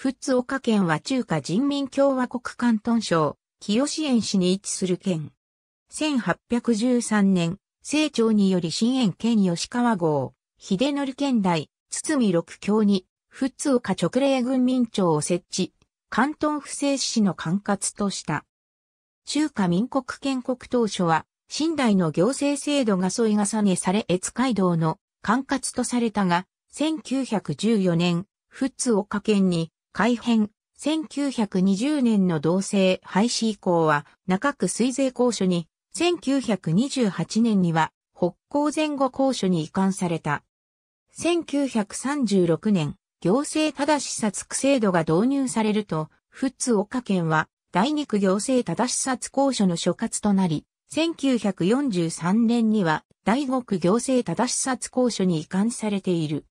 仏岡県は中華人民共和国関東省、清園市に位置する県。1813年、清朝により新園県吉川郷、秀則県内、堤六郷に、仏岡直令軍民庁を設置、関東府政市の管轄とした。中華民国建国当初は、新代の行政制度が添い重ねされ越街道の管轄とされたが、1914年、仏岡県に改編、1920年の同性廃止以降は中区水税公所に、1928年には北高前後公所に移管された。1936年、行政正しさつく制度が導入されると、富津岡県は第二区行政正しさつ公所の所轄となり、1943年には第五区行政正しさつ公所に移管されている。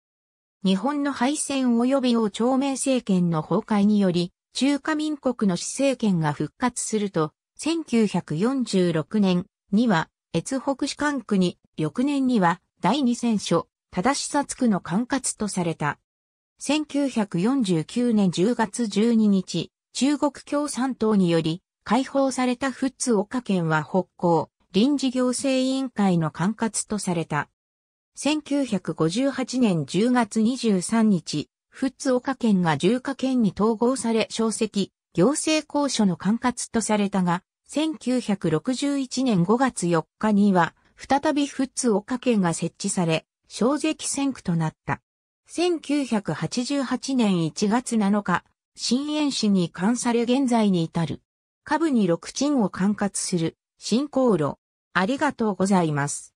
日本の敗戦及び王朝明政権の崩壊により、中華民国の市政権が復活すると、1946年には、越北市管区に、翌年には、第二戦書、正しさつくの管轄とされた。1949年10月12日、中国共産党により、解放された富津岡県は北港、臨時行政委員会の管轄とされた。1958年10月23日、富津岡県が重火県に統合され小石、行政公所の管轄とされたが、1961年5月4日には、再び富津岡県が設置され、小石選区となった。1988年1月7日、新園市に関され現在に至る。下部に六鎮を管轄する、新航路。ありがとうございます。